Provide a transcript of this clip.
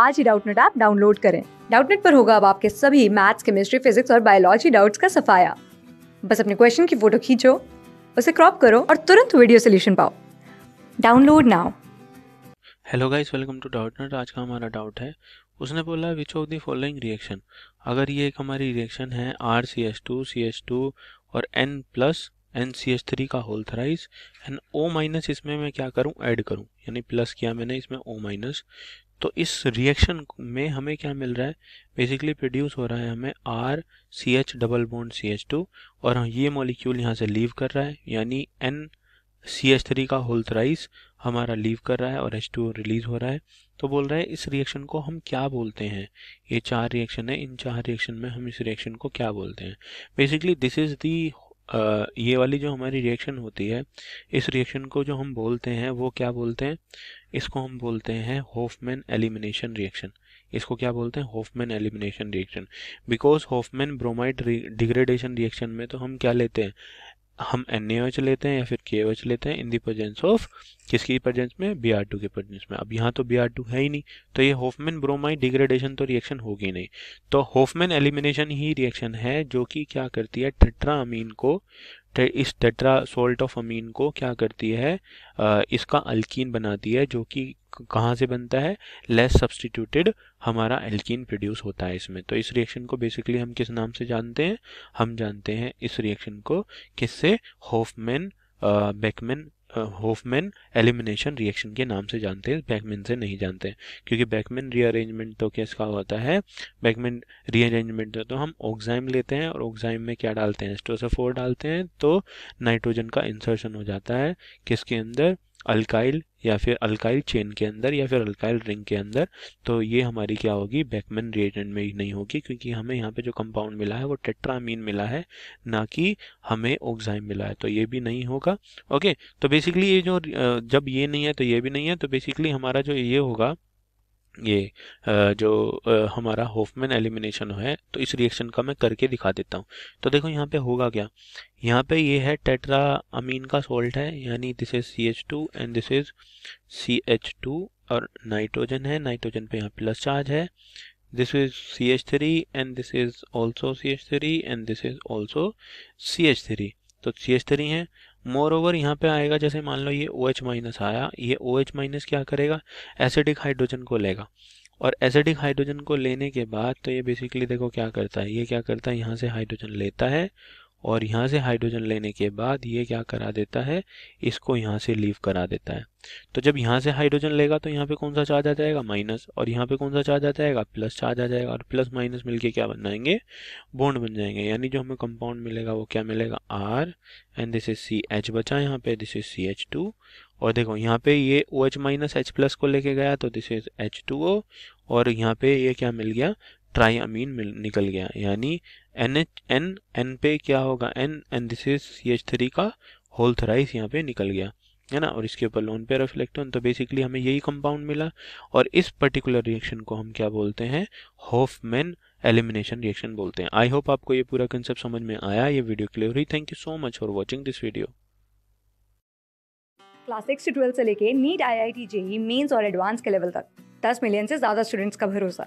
आज ही Doubtnut app download करें डाउटनेट पर होगा अब आपके सभी मैथ्स केमिस्ट्री फिजिक्स और बायोलॉजी डाउट्स का सफाया बस अपने क्वेश्चन की फोटो खींचो उसे क्रॉप करो और तुरंत वीडियो सोल्यूशन पाओ download now hello guys welcome to Doubtnut आज का हमारा डाउट है उसने बोला which of the following reaction अगर ये एक हमारी रिएक्शन है R C S two C S two और N plus N C H three का whole thrice and O minus इसमें मैं क्या करूँ ऐड करूँ यानी प्लस किया मैंने इसमें ओ माइनस तो इस रिएक्शन में हमें क्या मिल रहा है बेसिकली प्रोड्यूस हो रहा है हमें R C H double bond C H two और हाँ, ये मॉलिक्यूल यहाँ से लीव कर रहा है यानी एन सी एच थ्री का होल थ्राइज हमारा लीव कर रहा है और एच टू रिलीज हो रहा है तो बोल रहा है इस रिएक्शन को हम क्या बोलते हैं ये चार रिएक्शन है इन चार रिएक्शन में हम इस रिएक्शन को क्या बोलते हैं बेसिकली दिस इज दी ये वाली जो हमारी रिएक्शन होती है इस रिएक्शन को जो हम बोलते हैं वो क्या बोलते हैं इसको हम बोलते हैं होफमैन एलिमिनेशन रिएक्शन इसको क्या बोलते हैं Hofmann elimination reaction because Hofmann bromide degradation reaction में तो हम क्या लेते हैं हम एन एच लेते हैं या फिर के एच लेते हैं इन दी प्रजेंस ऑफ किसकी प्रजेंस में बी आर टू के प्रजेंस में अब यहाँ तो बी आर टू है ही नहीं तो ये होफमैन ब्रोमाइड डिग्रेडेशन तो रिएक्शन होगी नहीं तो होफमैन एलिमिनेशन ही रिएक्शन है जो कि क्या करती है अमीन को इस टेट्रा सोल्ट ऑफ अमीन को क्या करती है इसका अल्कीन बनाती है जो कि कहाँ से बनता है लेस सब्सटीट्यूटेड हमारा एल्कीन प्रोड्यूस होता है इसमें तो इस रिएक्शन को बेसिकली हम किस नाम से जानते हैं हम जानते हैं इस रिएक्शन को किससे Hofmann Beckmann Hofmann elimination reaction के नाम से जानते हैं बैकमैन से नहीं जानते क्योंकि बैकमैन रीअरेंजमेंट तो किसका होता है बैकमैन रीअरेंजमेंट तो हम ऑक्साइम लेते हैं और ऑक्साइम में क्या डालते हैं स्टोसोफोर डालते हैं तो नाइट्रोजन का इंसर्शन हो जाता है किसके अंदर अल्काइल या फिर अल्काइल चेन के अंदर या फिर अल्काइल रिंग के अंदर तो ये हमारी क्या होगी बैकमैन रिएजेंट में ही नहीं होगी क्योंकि हमें यहाँ पे जो कंपाउंड मिला है वो टेट्रामीन मिला है ना कि हमें ओक्साइम मिला है तो ये भी नहीं होगा ओके तो बेसिकली ये जो जब ये नहीं है तो ये भी नहीं है तो बेसिकली हमारा जो ये होगा ये जो हमारा होफमैन एलिमिनेशन है तो इस रिएक्शन का मैं करके दिखा देता हूँ तो देखो यहाँ पे होगा क्या यहाँ पे ये है टेट्रा अमीन का सोल्ट है यानी this is C H two and this is C H two और नाइट्रोजन है नाइट्रोजन पे यहाँ प्लस चार्ज है this is C H three and this is also C H three and this is also C H three तो C H three है more over यहाँ पे आएगा जैसे मान लो ये ओ एच माइनस आया ये ओ एच माइनस क्या करेगा एसिडिक हाइड्रोजन को लेगा और एसिडिक हाइड्रोजन को लेने के बाद तो ये बेसिकली देखो क्या करता है ये क्या करता है यहाँ से हाइड्रोजन लेता है और यहाँ से हाइड्रोजन लेने के बाद ये क्या करा देता है इसको यहाँ से लीव करा देता है तो जब यहाँ से हाइड्रोजन लेगा तो यहाँ पे कौन सा चार्ज आ जाएगा माइनस और यहाँ पे कौन सा चार्ज आ जाएगा प्लस चार्ज आ जाएगा और प्लस माइनस मिलके क्या बन जाएंगे बॉन्ड बन जाएंगे यानी जो हमें कंपाउंड मिलेगा वो क्या मिलेगा R and this is C H बचा यहाँ पे this is C H two और देखो यहाँ पे ये O H minus H plus को लेके गया तो this is H two O और यहाँ पे ये क्या मिल गया ट्राई अमीन मिल निकल गया यानी एन एच एन एन पे क्या होगा N N this is C H three का होल थ्राइस यहाँ पे निकल गया है ना और इसके ऊपर लोन पेयर ऑफ इलेक्ट्रॉन तो बेसिकली हमें यही कंपाउंड मिला और इस पर्टिकुलर रिएक्शन को हम क्या बोलते हैं होफमैन एलिमिनेशन रिएक्शन बोलते हैं आई होप आपको ये पूरा कंसेप्ट समझ में आया ये वीडियो क्लियर हुई thank you so much for watching this video class six से ट्वेल्थ से लेके NEET I I T JEE mains और एडवांस के लेवल तक दस मिलियन से ज़्यादा स्टूडेंट्स का भरोसा